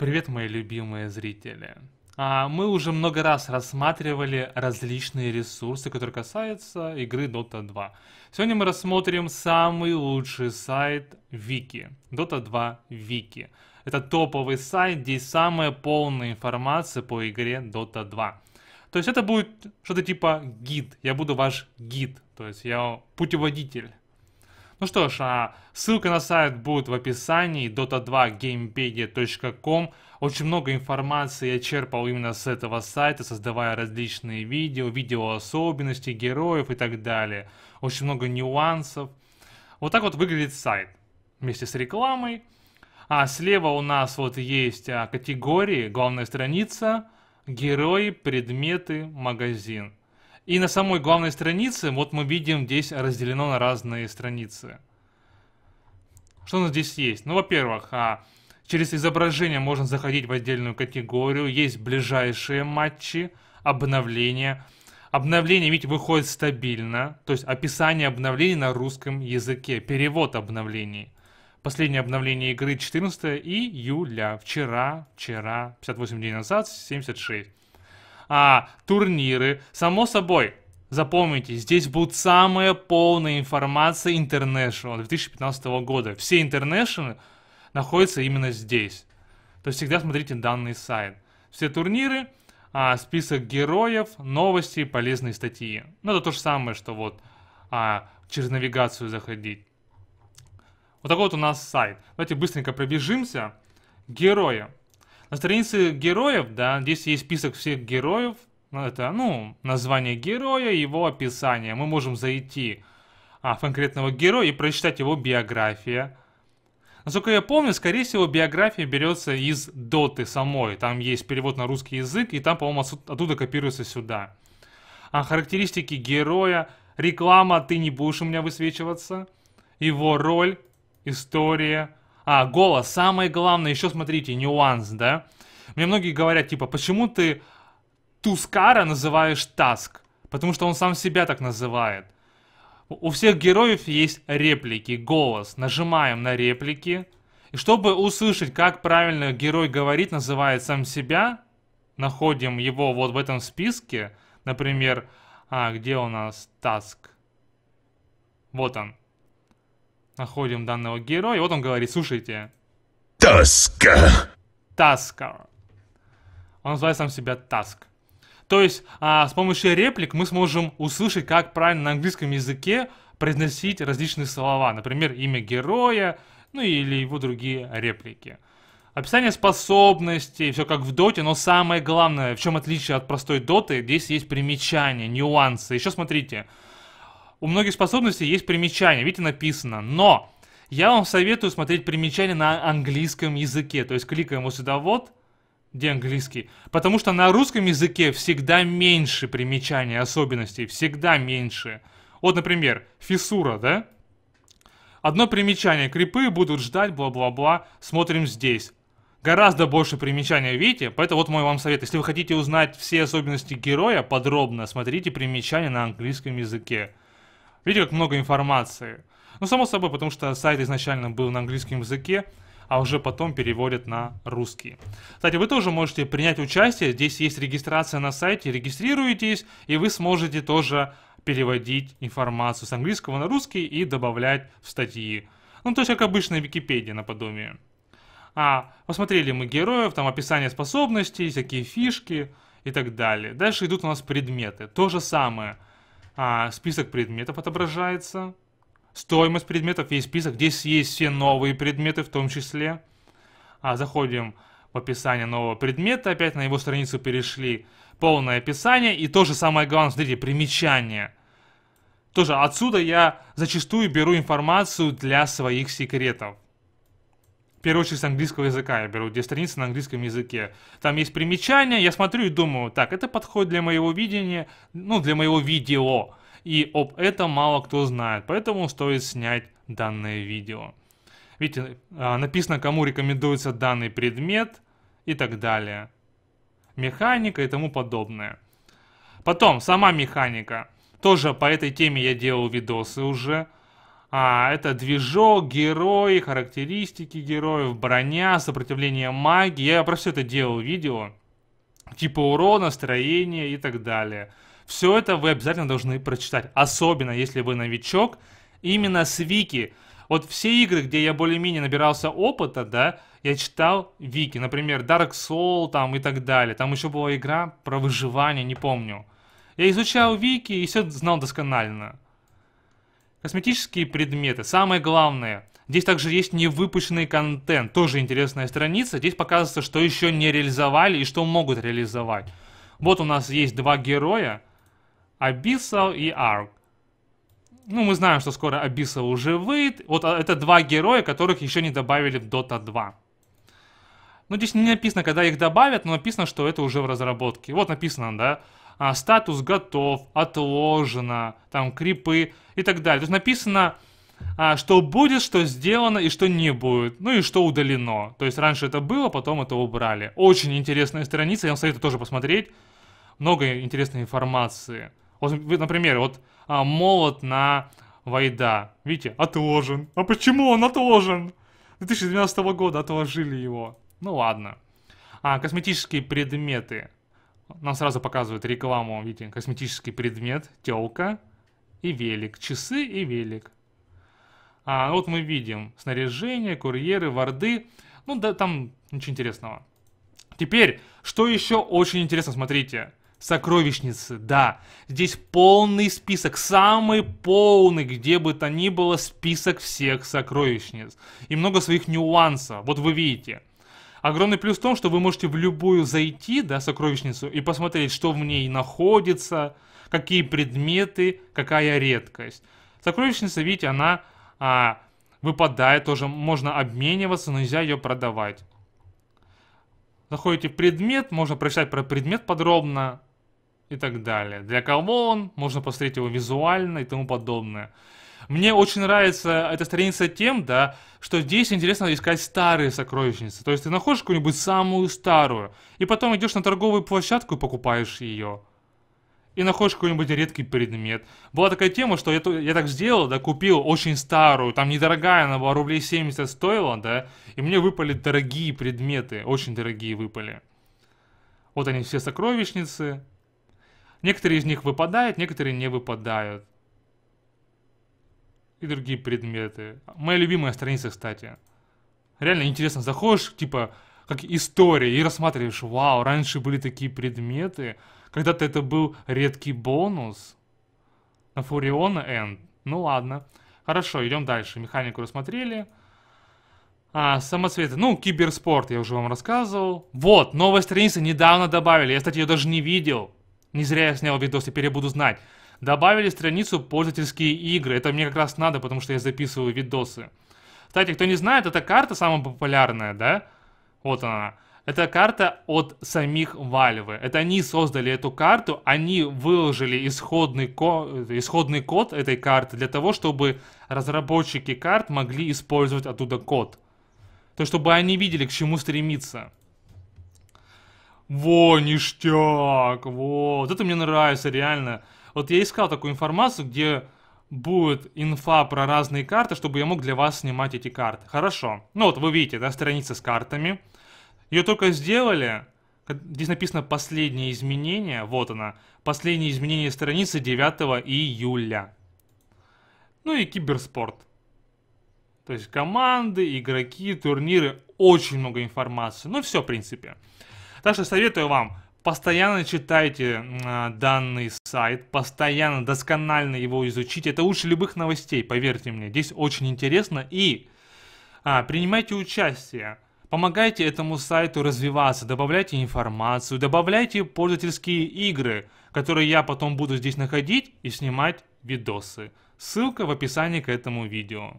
Привет, мои любимые зрители. А, мы уже много раз рассматривали различные ресурсы, которые касаются игры Dota 2. Сегодня мы рассмотрим самый лучший сайт Вики. Dota 2 Вики. Это топовый сайт, где есть самая полная информация по игре Dota 2. То есть это будет что-то типа гид. Я буду ваш гид. То есть я путеводитель ну что ж, а ссылка на сайт будет в описании, dota2gamepedia.com. Очень много информации я черпал именно с этого сайта, создавая различные видео, видео особенностей героев и так далее. Очень много нюансов. Вот так вот выглядит сайт вместе с рекламой. А слева у нас вот есть а, категории, главная страница, герои, предметы, магазин. И на самой главной странице, вот мы видим, здесь разделено на разные страницы. Что у нас здесь есть? Ну, во-первых, а, через изображение можно заходить в отдельную категорию. Есть ближайшие матчи, обновления. Обновление, видите, выходит стабильно. То есть описание обновлений на русском языке. Перевод обновлений. Последнее обновление игры 14 июля. Вчера, вчера, 58 дней назад, 76 а, турниры. Само собой, запомните, здесь будет самая полная информация International 2015 года. Все International находятся именно здесь. То есть всегда смотрите данный сайт. Все турниры, а, список героев, новости, полезные статьи. Ну, это то же самое, что вот а, через навигацию заходить. Вот такой вот у нас сайт. Давайте быстренько пробежимся. Герои. На странице героев, да, здесь есть список всех героев. Это, ну, название героя, его описание. Мы можем зайти а, в конкретного героя и прочитать его биография. Насколько я помню, скорее всего, биография берется из доты самой. Там есть перевод на русский язык, и там, по-моему, оттуда копируется сюда. А характеристики героя, реклама, ты не будешь у меня высвечиваться, его роль, история, а, голос. Самое главное, еще смотрите, нюанс, да? Мне многие говорят, типа, почему ты Тускара называешь Таск? Потому что он сам себя так называет. У всех героев есть реплики, голос. Нажимаем на реплики. И чтобы услышать, как правильно герой говорит, называет сам себя, находим его вот в этом списке. Например, а, где у нас Таск? Вот он. Находим данного героя. И вот он говорит, слушайте. Таска. Таска. Он называет сам себя Таск. То есть а, с помощью реплик мы сможем услышать, как правильно на английском языке произносить различные слова. Например, имя героя, ну или его другие реплики. Описание способностей, все как в доте, но самое главное, в чем отличие от простой доты, здесь есть примечания, нюансы. Еще смотрите, у многих способностей есть примечания, видите, написано. Но я вам советую смотреть примечания на английском языке. То есть кликаем вот сюда вот, где английский. Потому что на русском языке всегда меньше примечаний, особенностей. Всегда меньше. Вот, например, фиссура, да? Одно примечание. Крипы будут ждать, бла-бла-бла. Смотрим здесь. Гораздо больше примечаний, видите? Поэтому вот мой вам совет. Если вы хотите узнать все особенности героя подробно, смотрите примечания на английском языке. Видите, как много информации. Ну, само собой, потому что сайт изначально был на английском языке, а уже потом переводят на русский. Кстати, вы тоже можете принять участие. Здесь есть регистрация на сайте, регистрируйтесь, и вы сможете тоже переводить информацию с английского на русский и добавлять в статьи. Ну, то есть, как обычная Википедия наподобие. А, посмотрели мы героев, там описание способностей, всякие фишки и так далее. Дальше идут у нас предметы. То же самое – а, список предметов отображается, стоимость предметов, есть список, здесь есть все новые предметы в том числе. А, заходим в описание нового предмета, опять на его страницу перешли, полное описание и то же самое главное, смотрите, примечание. Тоже отсюда я зачастую беру информацию для своих секретов в первую очередь с английского языка я беру, где страница на английском языке. Там есть примечания, я смотрю и думаю, так, это подходит для моего видения, ну, для моего видео. И об этом мало кто знает, поэтому стоит снять данное видео. Видите, а, написано, кому рекомендуется данный предмет и так далее. Механика и тому подобное. Потом, сама механика. Тоже по этой теме я делал видосы уже. А, это движок, герои, характеристики героев, броня, сопротивление магии. Я про все это делал видео. Типа урона, строение и так далее. Все это вы обязательно должны прочитать. Особенно, если вы новичок, именно с Вики. Вот все игры, где я более-менее набирался опыта, да, я читал Вики. Например, Dark Soul там и так далее. Там еще была игра про выживание, не помню. Я изучал Вики и все знал досконально. Косметические предметы. Самое главное. Здесь также есть невыпущенный контент. Тоже интересная страница. Здесь показывается, что еще не реализовали и что могут реализовать. Вот у нас есть два героя. Abyssal и Арк. Ну, мы знаем, что скоро Abyssal уже выйдет. Вот а, это два героя, которых еще не добавили в Dota 2. Ну, здесь не написано, когда их добавят, но написано, что это уже в разработке. Вот написано, да? а, статус готов, отложено, там крипы и так далее. То есть написано, а, что будет, что сделано и что не будет, ну и что удалено. То есть раньше это было, потом это убрали. Очень интересная страница, я вам советую тоже посмотреть. Много интересной информации. Вот, например, вот а, молот на Вайда. Видите, отложен. А почему он отложен? 2012 года отложили его. Ну ладно. А, косметические предметы. Нам сразу показывают рекламу, видите, косметический предмет, телка и велик, часы и велик. А вот мы видим снаряжение, курьеры, варды. Ну да, там ничего интересного. Теперь, что еще очень интересно, смотрите. Сокровищницы, да. Здесь полный список, самый полный, где бы то ни было, список всех сокровищниц. И много своих нюансов. Вот вы видите. Огромный плюс в том, что вы можете в любую зайти, да, сокровищницу, и посмотреть, что в ней находится, какие предметы, какая редкость. Сокровищница, видите, она а, выпадает тоже, можно обмениваться, но нельзя ее продавать. Заходите в предмет, можно прочитать про предмет подробно и так далее. Для кого он, можно посмотреть его визуально и тому подобное. Мне очень нравится эта страница тем, да, что здесь интересно искать старые сокровищницы. То есть ты находишь какую-нибудь самую старую, и потом идешь на торговую площадку и покупаешь ее. И находишь какой-нибудь редкий предмет. Была такая тема, что я, я так сделал, да, купил очень старую, там недорогая, она была рублей 70 стоила, да, и мне выпали дорогие предметы, очень дорогие выпали. Вот они все сокровищницы. Некоторые из них выпадают, некоторые не выпадают и другие предметы. Моя любимая страница, кстати. Реально интересно, заходишь, типа, как история, и рассматриваешь, вау, раньше были такие предметы, когда-то это был редкий бонус. На Фуриона Энд. Ну ладно. Хорошо, идем дальше. Механику рассмотрели. А, самоцветы. Ну, киберспорт я уже вам рассказывал. Вот, новая страница недавно добавили. Я, кстати, ее даже не видел. Не зря я снял видос, теперь я буду знать добавили страницу пользовательские игры. Это мне как раз надо, потому что я записываю видосы. Кстати, кто не знает, эта карта самая популярная, да? Вот она. Это карта от самих Valve. Это они создали эту карту, они выложили исходный, ко исходный код этой карты для того, чтобы разработчики карт могли использовать оттуда код. То, чтобы они видели, к чему стремиться. Во, ништяк, Вот это мне нравится, реально. Вот я искал такую информацию, где будет инфа про разные карты, чтобы я мог для вас снимать эти карты. Хорошо. Ну вот вы видите, да, страница с картами. Ее только сделали. Здесь написано последние изменения. Вот она. Последние изменения страницы 9 июля. Ну и киберспорт. То есть команды, игроки, турниры. Очень много информации. Ну все, в принципе. Так что советую вам Постоянно читайте э, данный сайт, постоянно досконально его изучите. Это лучше любых новостей, поверьте мне. Здесь очень интересно. И э, принимайте участие. Помогайте этому сайту развиваться, добавляйте информацию, добавляйте пользовательские игры, которые я потом буду здесь находить и снимать видосы. Ссылка в описании к этому видео.